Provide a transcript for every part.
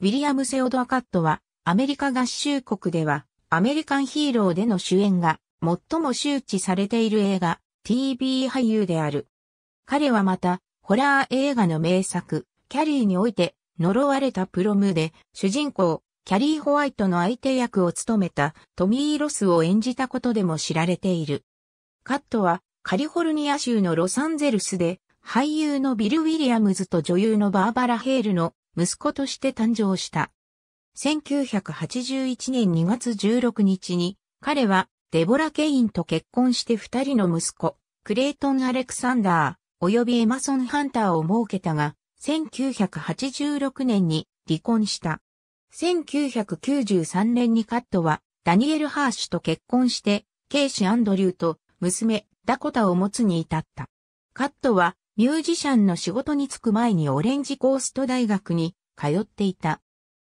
ウィリアム・セオドアカットは、アメリカ合衆国では、アメリカンヒーローでの主演が、最も周知されている映画、TV 俳優である。彼はまた、ホラー映画の名作、キャリーにおいて、呪われたプロムで、主人公、キャリー・ホワイトの相手役を務めたトミー・ロスを演じたことでも知られている。カットはカリフォルニア州のロサンゼルスで俳優のビル・ウィリアムズと女優のバーバラ・ヘールの息子として誕生した。1981年2月16日に、彼はデボラ・ケインと結婚して二人の息子、クレイトン・アレクサンダー、及びエマソン・ハンターを設けたが、1986年に離婚した。1993年にカットは、ダニエル・ハーシュと結婚して、ケイシ・アンドリューと娘、ダコタを持つに至った。カットは、ミュージシャンの仕事に就く前にオレンジコースト大学に通っていた。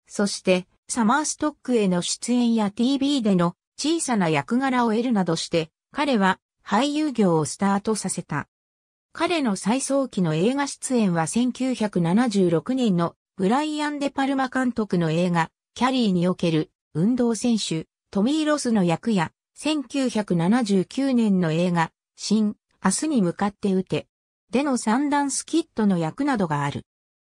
そして、サマーストックへの出演や TV での小さな役柄を得るなどして、彼は俳優業をスタートさせた。彼の最早期の映画出演は1976年のブライアン・デ・パルマ監督の映画、キャリーにおける運動選手、トミー・ロスの役や、1979年の映画、新、明日に向かって打て、での三段スキットの役などがある。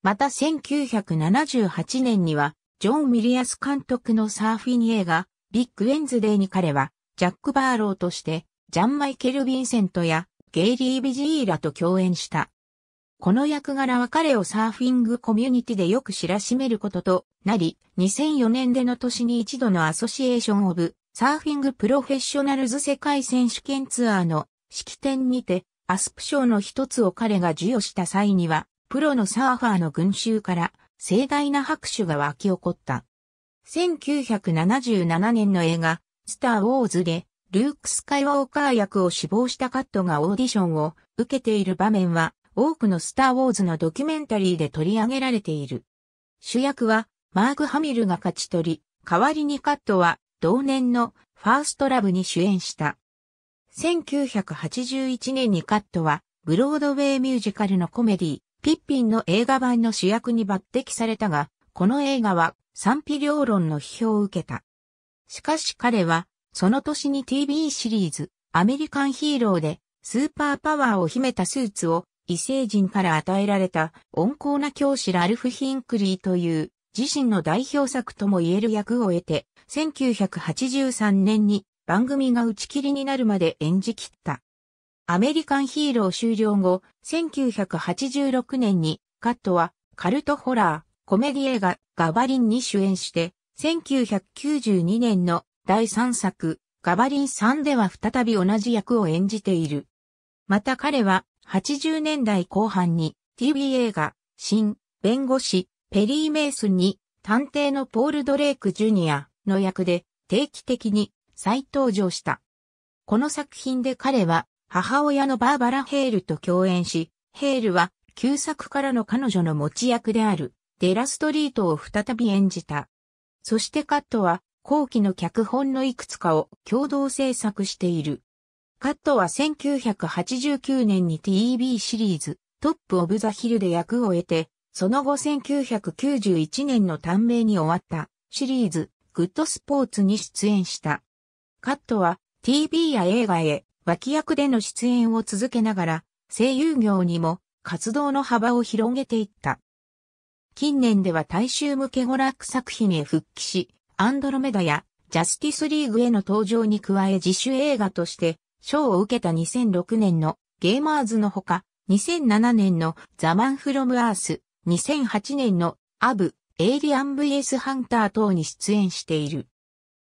また1978年には、ジョン・ミリアス監督のサーフィン映画、ビッグ・ウェンズデーに彼は、ジャック・バーローとして、ジャン・マイケル・ヴィンセントや、ゲイリー・ビジーラと共演した。この役柄は彼をサーフィングコミュニティでよく知らしめることとなり、2004年での年に一度のアソシエーション・オブ・サーフィング・プロフェッショナルズ世界選手権ツアーの式典にてアスプ賞の一つを彼が授与した際には、プロのサーファーの群衆から盛大な拍手が沸き起こった。1977年の映画、スター・ウォーズで、ルーク・スカイウォーカー役を死亡したカットがオーディションを受けている場面は、多くのスター・ウォーズのドキュメンタリーで取り上げられている。主役は、マーク・ハミルが勝ち取り、代わりにカットは、同年のファーストラブに主演した。1981年にカットは、ブロードウェイミュージカルのコメディ、ピッピンの映画版の主役に抜擢されたが、この映画は賛否両論の批評を受けた。しかし彼は、その年に TV シリーズ、アメリカンヒーローで、スーパーパワーを秘めたスーツを、異星人から与えられた温厚な教師ラルフ・ヒンクリーという自身の代表作とも言える役を得て、1983年に番組が打ち切りになるまで演じ切った。アメリカンヒーロー終了後、1986年にカットはカルトホラー、コメディ映画ガバリンに主演して、1992年の第3作ガバリン3では再び同じ役を演じている。また彼は80年代後半に TV 映画新弁護士ペリー・メイスに探偵のポール・ドレイク・ジュニアの役で定期的に再登場した。この作品で彼は母親のバーバラ・ヘールと共演し、ヘールは旧作からの彼女の持ち役であるデラストリートを再び演じた。そしてカットは後期の脚本のいくつかを共同制作している。カットは1989年に TV シリーズトップオブザヒルで役を得て、その後1991年の短命に終わったシリーズグッドスポーツに出演した。カットは TV や映画へ脇役での出演を続けながら声優業にも活動の幅を広げていった。近年では大衆向け娯楽作品へ復帰し、アンドロメダやジャスティスリーグへの登場に加え自主映画として賞を受けた2006年のゲーマーズのほか、2007年のザ・マン・フロム・アース、2008年のアブ、エイリアン VS ハンター等に出演している。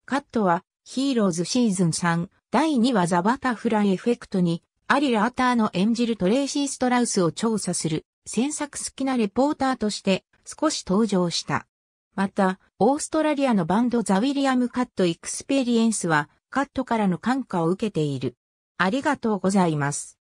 カットはヒーローズシーズン3第2話ザ・バタフライエフェクトにアリ・ラーターの演じるトレイシー・ストラウスを調査する詮索好きなレポーターとして少し登場した。また、オーストラリアのバンドザ・ウィリアム・カット・エクスペリエンスはカットからの感化を受けている。ありがとうございます。